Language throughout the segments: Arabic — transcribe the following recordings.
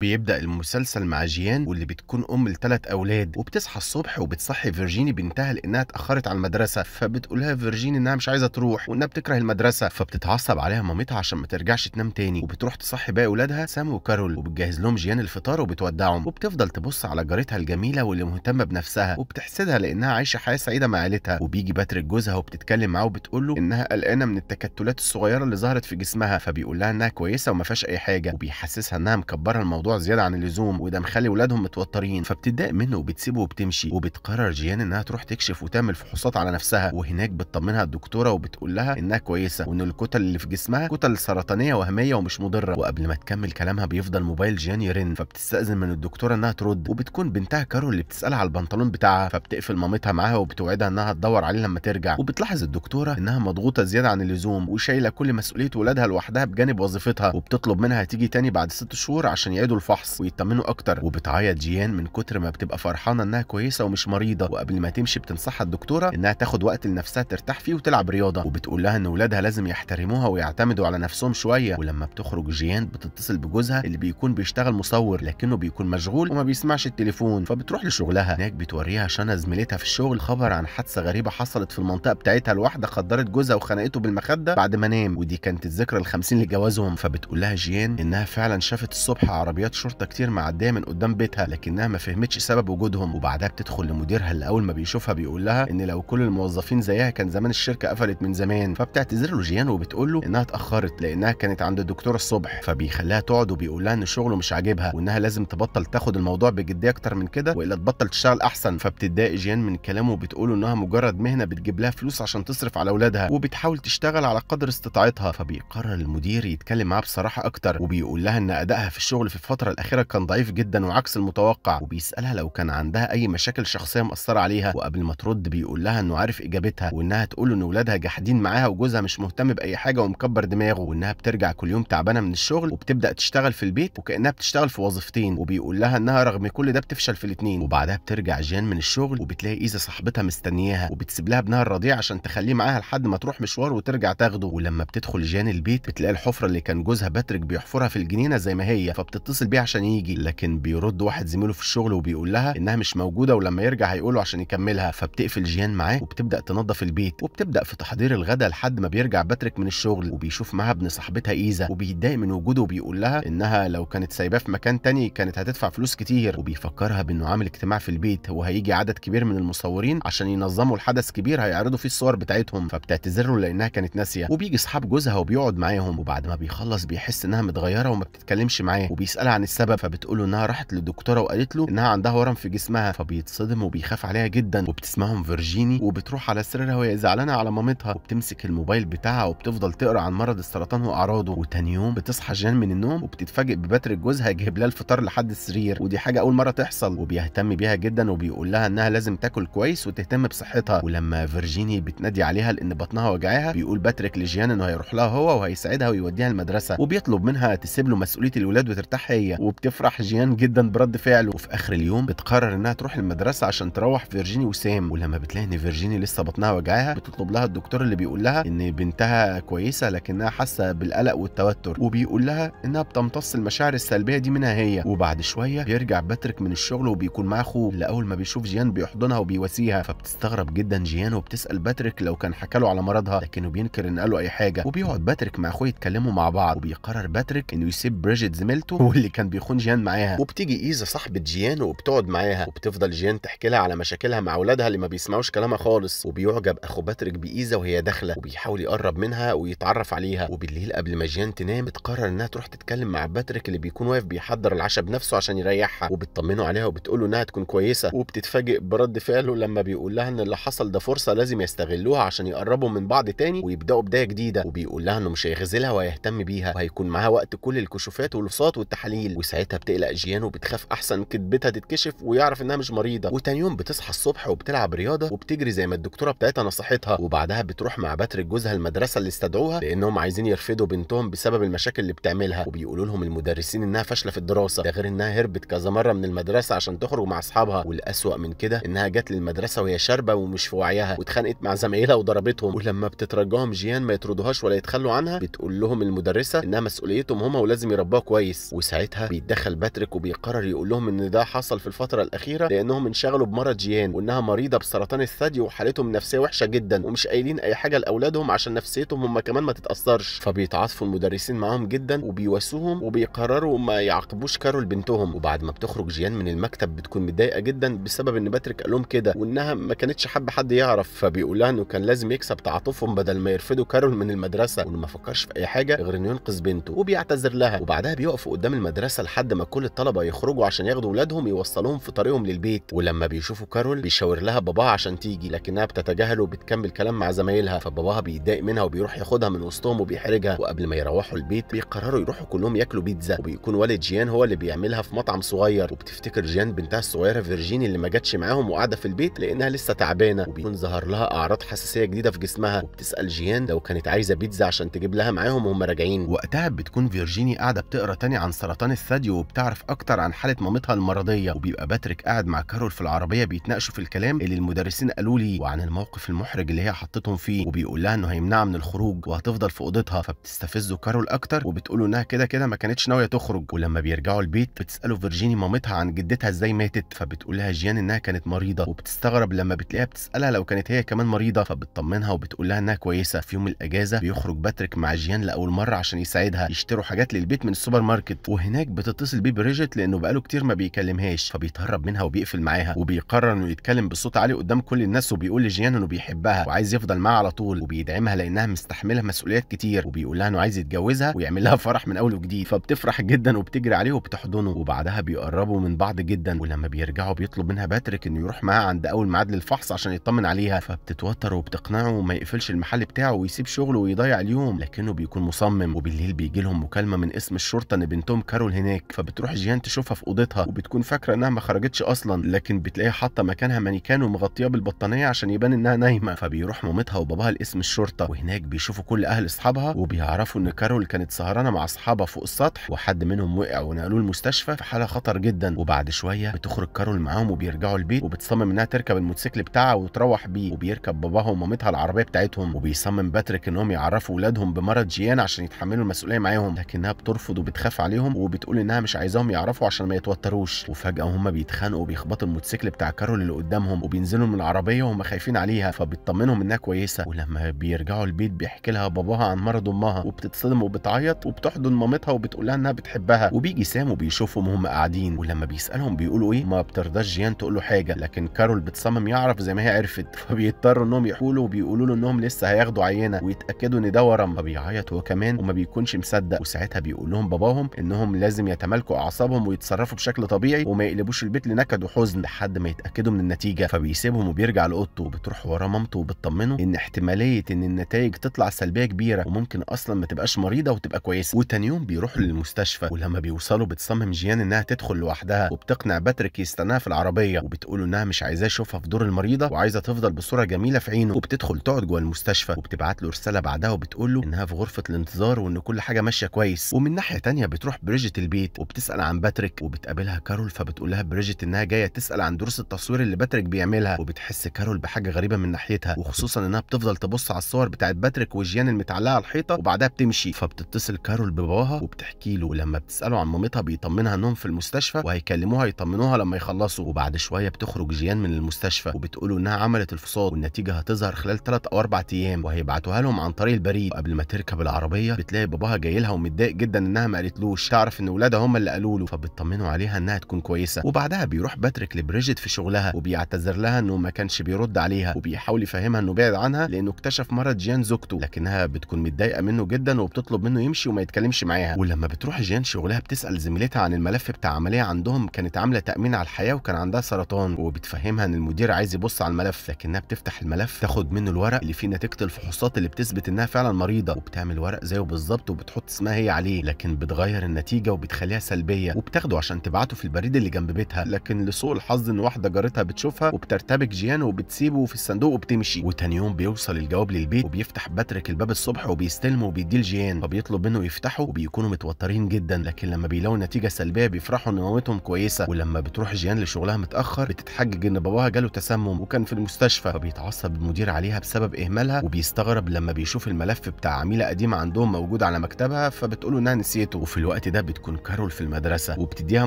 بيبدأ المسلسل مع جيان واللي بتكون أم لثلاث أولاد وبتصحى الصبح وبتصحي فيرجيني بنتها لأنها اتأخرت على المدرسة فبتقولها فيرجيني إنها مش عايزة تروح وإنها بتكره المدرسة فبتتعصب عليها مامتها عشان ما ترجعش تنام تاني وبتروح تصحي باقي أولادها سام وكارول وبتجهز لهم جيان الفطار وبتودعهم وبتفضل تبص على جارتها الجميلة واللي مهتمة بنفسها وبتحسدها لأنها عايشة حياة سعيدة مع عيلتها وبيجي باتريك جوزها وبتتكلم معاه وبتقول له إنها قلقانة من التكتلات الصغيرة اللي ظهرت في جسمها فبيقول لها إنها كويسة وما فيهاش أي حاجة وبيحسسها إنها مكبرة الموضوع الموضوع زياده عن اللزوم وده مخلي ولادهم متوترين فبتتضايق منه وبتسيبه وبتمشي وبتقرر جيان انها تروح تكشف وتعمل فحوصات على نفسها وهناك بتطمنها الدكتوره وبتقول لها انها كويسه وان الكتل اللي في جسمها كتل سرطانيه وهميه ومش مضره وقبل ما تكمل كلامها بيفضل موبايل جيان يرن فبتستاذن من الدكتوره انها ترد وبتكون بنتها كارول اللي بتسالها على البنطلون بتاعها فبتقفل مامتها معاها وبتوعدها انها تدور عليه لما ترجع وبتلاحظ الدكتوره انها مضغوطه زياده عن اللزوم وشايله كل مسؤوليه ولادها لوحدها بجانب وظيفتها وبتطلب منها تيجي تاني بعد ست شهور عشان يعيدوا الفحص ويطمنوا اكتر وبتعيط جيان من كتر ما بتبقى فرحانه انها كويسه ومش مريضه وقبل ما تمشي بتنصحها الدكتوره انها تاخد وقت لنفسها ترتاح فيه وتلعب رياضه وبتقول لها ان ولادها لازم يحترموها ويعتمدوا على نفسهم شويه ولما بتخرج جيان بتتصل بجوزها اللي بيكون بيشتغل مصور لكنه بيكون مشغول وما بيسمعش التليفون فبتروح لشغلها هناك بتوريها شنا زميلتها في الشغل خبر عن حادثه غريبه حصلت في المنطقه بتاعتها الواحده خدرت جوزها وخنقته بالمخده بعد ما نام ودي كانت الذكرى ال50 لجوازهم فبتقول لها جيان انها فعلا شافت الصبح عربيات عربيات شرطه كتير معديه من قدام بيتها لكنها ما فهمتش سبب وجودهم وبعدها بتدخل لمديرها اللي اول ما بيشوفها بيقول لها ان لو كل الموظفين زيها كان زمان الشركه قفلت من زمان فبتعتذر له جيان وبتقول له انها اتاخرت لانها كانت عند الدكتوره الصبح فبيخليها تقعد وبيقول لها ان شغله مش عاجبها وانها لازم تبطل تاخد الموضوع بجديه اكتر من كده والا تبطل تشتغل احسن فبتضايق جيان من كلامه وبتقول انها مجرد مهنه بتجيب لها فلوس عشان تصرف على اولادها وبتحاول تشتغل على قدر استطاعتها فبيقرر المدير يتكلم معاها بصراحه اكتر وبيقول لها ان ادائها في الشغل في الفتره الفترة الأخيرة كان ضعيف جدا وعكس المتوقع وبيسألها لو كان عندها أي مشاكل شخصية مأثرة عليها وقبل ما ترد بيقول لها إنه عارف إجابتها وإنها تقول إن ولادها جاحدين معاها وجوزها مش مهتم بأي حاجة ومكبر دماغه وإنها بترجع كل يوم تعبانة من الشغل وبتبدأ تشتغل في البيت وكأنها بتشتغل في وظيفتين وبيقول لها إنها رغم كل ده بتفشل في الاتنين وبعدها بترجع جيان من الشغل وبتلاقي إيزا صاحبتها مستنياها وبتسيب لها ابنها الرضيع عشان تخليه معاها لحد ما تروح مشوار وترجع تاخده ولما بتدخل جيان البيت بتلاقي الحفرة اللي كان جوزها باتريك بيحفرها في الجنينة زي ما هي فبتتصل يتصل بيها عشان يجي لكن بيرد واحد زميله في الشغل وبيقول لها انها مش موجوده ولما يرجع هيقوله عشان يكملها فبتقفل جيان معاه وبتبدا تنظف البيت وبتبدا في تحضير الغداء لحد ما بيرجع باتريك من الشغل وبيشوف معاها ابن صاحبتها ايزا وبيتضايق من وجوده وبيقول لها انها لو كانت سايباه في مكان تاني كانت هتدفع فلوس كتير وبيفكرها بانه عامل اجتماع في البيت وهيجي عدد كبير من المصورين عشان ينظموا الحدث كبير هيعرضوا فيه الصور بتاعتهم فبتعتذر له لانها كانت ناسيه وبيجي اصحاب جوزها وبيقعد معاهم وبعد ما بيخلص بيحس انها متغيره وما بتتكلمش معاه وبيسالها عن السبب فبتقول له انها راحت للدكتوره وقالت له انها عندها ورم في جسمها فبيتصدم وبيخاف عليها جدا وبتسمعهم فيرجيني وبتروح على سريرها وهي زعلانه على مامتها وبتمسك الموبايل بتاعها وبتفضل تقرا عن مرض السرطان واعراضه وتاني يوم بتصحى جان من النوم وبتتفاجئ ببتر جوزها يجيب لها الفطار لحد السرير ودي حاجه اول مره تحصل وبيهتم بيها جدا وبيقول لها انها لازم تاكل كويس وتهتم بصحتها ولما فيرجيني بتنادي عليها لان بطنها وجعها بيقول باتريك لجيان انه هيروح لها هو وهيساعدها ويوديها المدرسه وبيطلب منها تسيب له مسؤوليه الولاد وترتاح هي الحقيقيه وبتفرح جيان جدا برد فعله وفي اخر اليوم بتقرر انها تروح المدرسه عشان تروح فيرجيني وسام ولما بتلاقي ان فيرجيني لسه بطنها وجعاها بتطلب لها الدكتور اللي بيقول لها ان بنتها كويسه لكنها حاسه بالقلق والتوتر وبيقول لها انها بتمتص المشاعر السلبيه دي منها هي وبعد شويه بيرجع باتريك من الشغل وبيكون مع اخوه اللي اول ما بيشوف جيان بيحضنها وبيواسيها فبتستغرب جدا جيان وبتسال باتريك لو كان حكى له على مرضها لكنه بينكر ان قال له اي حاجه وبيقعد باتريك مع اخوه يتكلموا مع بعض وبيقرر باتريك انه يسيب بريجيت زميلته واللي كان بيخون جيان معاها وبتيجي ايزا صاحبه جيان وبتقعد معاها وبتفضل جيان تحكي لها على مشاكلها مع اولادها اللي ما بيسمعوش كلامها خالص وبيعجب اخو باتريك بايزا وهي داخله وبيحاول يقرب منها ويتعرف عليها وبالليل قبل ما جيان تنام بتقرر انها تروح تتكلم مع باتريك اللي بيكون واقف بيحضر العشاء بنفسه عشان يريحها وبتطمنه عليها وبتقول له انها تكون كويسه وبتتفاجئ برد فعله لما بيقول لها ان اللي حصل ده فرصه لازم يستغلوها عشان يقربوا من بعض تاني ويبداوا بدايه جديده وبيقول لها انه مش هيخذلها وهيهتم بيها وهيكون معاها وقت كل الكشوفات والفصات والتحاليل جميل وساعتها بتقلق جيان وبتخاف احسن كذبتها تتكشف ويعرف انها مش مريضه وتاني يوم بتصحى الصبح وبتلعب رياضه وبتجري زي ما الدكتوره بتاعتها نصحتها وبعدها بتروح مع باتريك جوزها المدرسه اللي استدعوها لانهم عايزين يرفضوا بنتهم بسبب المشاكل اللي بتعملها وبيقولوا لهم المدرسين انها فاشله في الدراسه ده غير انها هربت كذا مره من المدرسه عشان تخرج مع اصحابها والاسوأ من كده انها جت للمدرسه وهي شاربه ومش في وعيها واتخانقت مع زمايلها وضربتهم ولما بتترجاهم جيان ما يطردوهاش ولا يتخلوا عنها بتقول لهم المدرسه انها مسؤوليتهم هما ولازم يربوها كويس وساعتها ساعتها بيتدخل باتريك وبيقرر يقول لهم ان ده حصل في الفتره الاخيره لانهم انشغلوا بمرض جيان وانها مريضه بسرطان الثدي وحالتهم النفسيه وحشه جدا ومش قايلين اي حاجه لاولادهم عشان نفسيتهم هم كمان ما تتاثرش فبيتعاطفوا المدرسين معاهم جدا وبيواسوهم وبيقرروا ما يعاقبوش كارول بنتهم وبعد ما بتخرج جيان من المكتب بتكون متضايقه جدا بسبب ان باتريك قال لهم كده وانها ما كانتش حابه حد يعرف فبيقول لها انه كان لازم يكسب تعاطفهم بدل ما يرفضوا كارول من المدرسه وانه ما فكرش في اي حاجه غير انه ينقذ بنته وبيعتذر لها وبعدها بيقف قدام المدرسه المدرسه لحد ما كل الطلبه يخرجوا عشان ياخدوا ولادهم يوصلوهم في طريقهم للبيت ولما بيشوفوا كارول بيشاور لها باباها عشان تيجي لكنها بتتجاهله وبتكمل كلام مع زمايلها فباباها بيتضايق منها وبيروح ياخدها من وسطهم وبيحرجها وقبل ما يروحوا البيت بيقرروا يروحوا كلهم ياكلوا بيتزا وبيكون والد جيان هو اللي بيعملها في مطعم صغير وبتفتكر جيان بنتها الصغيره فيرجيني اللي ما جاتش معاهم وقاعده في البيت لانها لسه تعبانه وبيكون ظهر لها اعراض حساسيه جديده في جسمها وبتسال جيان لو كانت عايزه بيتزا عشان تجيب لها معاهم وهم راجعين وقتها بتكون فيرجيني قاعده بتقرا تاني عن سرطان سرطان الثدي وبتعرف اكتر عن حاله مامتها المرضيه وبيبقى باتريك قاعد مع كارول في العربيه بيتناقشوا في الكلام اللي المدرسين قالوا لي وعن الموقف المحرج اللي هي حطتهم فيه وبيقول لها انه هيمنعها من الخروج وهتفضل في اوضتها فبتستفزه كارول اكتر وبتقول انها كده كده ما كانتش ناويه تخرج ولما بيرجعوا البيت بتساله فيرجيني مامتها عن جدتها ازاي ماتت فبتقول لها جيان انها كانت مريضه وبتستغرب لما بتلاقيها بتسالها لو كانت هي كمان مريضه فبتطمنها وبتقول لها انها كويسه في يوم الاجازه بيخرج باتريك مع جيان لاول مره عشان يساعدها يشتروا حاجات للبيت من السوبر ماركت وهنا هناك بتتصل بيه بريجيت لانه بقاله كتير ما بيكلمهاش فبيتهرب منها وبيقفل معاها وبيقرر انه يتكلم بصوت عالي قدام كل الناس وبيقول لجيان انه بيحبها وعايز يفضل معاها على طول وبيدعمها لانها مستحمله مسؤوليات كتير وبيقول لها انه عايز يتجوزها ويعمل لها فرح من اول وجديد فبتفرح جدا وبتجري عليه وبتحضنه وبعدها بيقربوا من بعض جدا ولما بيرجعوا بيطلب منها باتريك انه يروح معاها عند اول ميعاد للفحص عشان يطمن عليها فبتتوتر وبتقنعه وما يقفلش المحل بتاعه ويسيب شغله ويضيع اليوم لكنه بيكون مصمم وبالليل بيجي لهم مكالمه من اسم الشرطه ان بنتهم كارول التحول هناك فبتروح جيهان تشوفها في اوضتها وبتكون فاكره انها ما خرجتش اصلا لكن بتلاقيها حاطه مكانها مانيكان ومغطيه بالبطانيه عشان يبان انها نايمه فبيروح مامتها وباباها لاسم الشرطه وهناك بيشوفوا كل اهل اصحابها وبيعرفوا ان كارول كانت سهرانه مع اصحابها فوق السطح وحد منهم وقع ونقلوه المستشفى في حاله خطر جدا وبعد شويه بتخرج كارول معاهم وبيرجعوا البيت وبتصمم انها تركب الموتوسيكل بتاعها وتروح بيه وبيركب باباها ومامتها العربيه بتاعتهم وبيصمم باتريك انهم يعرفوا اولادهم بمرض جيان عشان يتحملوا المسؤوليه معاهم لكنها بترفض وبتخاف عليهم وب بتقول انها مش عايزاهم يعرفوا عشان ما يتوتروش وفجاه هم بيتخانقوا بيخبطوا الموتوسيكل بتاع كارول اللي قدامهم وبينزلوا من العربيه وهم خايفين عليها فبتطمنهم انها كويسه ولما بيرجعوا البيت بيحكي لها باباها عن مرض امها وبتتصدم وبتعيط وبتحضن مامتها وبتقول لها انها بتحبها وبيجي سام وبيشوفهم وهم قاعدين ولما بيسالهم بيقولوا ايه ما بترضاش جيان تقول له حاجه لكن كارول بتصمم يعرف زي ما هي عرفت فبيضطروا انهم يحولوا وبيقولوا له انهم لسه هياخدوا عينه ويتاكدوا ان ده ورم فبيعيط هو كمان وما بيكونش مصدق وساعتها بيقول لهم باباهم انهم لازم يتمالكوا اعصابهم ويتصرفوا بشكل طبيعي وما يقلبوش البيت لنكد وحزن لحد ما يتاكدوا من النتيجه فبيسيبهم وبيرجع لاوضته وبتروح ورا مامته وبتطمنه ان احتماليه ان النتائج تطلع سلبيه كبيره وممكن اصلا ما تبقاش مريضه وتبقى كويسه وتاني يوم بيروحوا للمستشفى ولما بيوصلوا بتصمم جيان انها تدخل لوحدها وبتقنع باتريك يستناها في العربيه وبتقول انها مش عايزاه يشوفها في دور المريضه وعايزه تفضل بصوره جميله في عينه وبتدخل تقعد جوه المستشفى وبتبعت له رساله بعدها وبتقول له انها في غرفه الانتظار وان كل حاجه ماشيه كويس ومن ناحيه تانية بتروح بريج بريجيت البيت وبتسال عن باتريك وبتقابلها كارول فبتقول لها بريجيت انها جايه تسال عن دروس التصوير اللي باتريك بيعملها وبتحس كارول بحاجه غريبه من ناحيتها وخصوصا انها بتفضل تبص على الصور بتاعت باتريك وجيان المتعلقه على الحيطه وبعدها بتمشي فبتتصل كارول بباباها وبتحكي له ولما بتساله عن مامتها بيطمنها انهم في المستشفى وهيكلموها يطمنوها لما يخلصوا وبعد شويه بتخرج جيان من المستشفى وبتقول انها عملت الفصاد والنتيجه هتظهر خلال 3 او 4 ايام وهيبعتوها لهم عن طريق البريد وقبل ما تركب العربيه بتلاقي باباها جاي لها ومتضايق جدا انها ما قالتلوش تعرف بيعرف ان ولادها هم اللي قالوا له فبيطمنوا عليها انها تكون كويسه وبعدها بيروح باتريك لبريجيت في شغلها وبيعتذر لها انه ما كانش بيرد عليها وبيحاول يفهمها انه بعد عنها لانه اكتشف مرض جيان زوجته لكنها بتكون متضايقه منه جدا وبتطلب منه يمشي وما يتكلمش معاها ولما بتروح جيان شغلها بتسال زميلتها عن الملف بتاع عمليه عندهم كانت عامله تامين على الحياه وكان عندها سرطان وبتفهمها ان المدير عايز يبص على الملف لكنها بتفتح الملف تاخد منه الورق اللي فيه نتيجه الفحوصات اللي بتثبت انها فعلا مريضه وبتعمل ورق زيه بالظبط وبتحط اسمها هي عليه لكن بتغير النتيجه النتيجه وبتخليها سلبيه وبتاخده عشان تبعته في البريد اللي جنب بيتها لكن لسوء الحظ ان واحده جارتها بتشوفها وبترتبك جيان وبتسيبه في الصندوق وبتمشي وتاني يوم بيوصل الجواب للبيت وبيفتح باتريك الباب الصبح وبيستلمه وبيديه لجيان فبيطلب منه يفتحه وبيكونوا متوترين جدا لكن لما بيلاقوا نتيجه سلبيه بيفرحوا ان مامتهم كويسه ولما بتروح جيان لشغلها متاخر بتتحجج ان باباها جاله تسمم وكان في المستشفى فبيتعصب المدير عليها بسبب اهمالها وبيستغرب لما بيشوف الملف بتاع عميله قديمه عندهم موجود على مكتبها فبتقوله انها نسيته وفي الوقت ده بتكون كارول في المدرسه وبتديها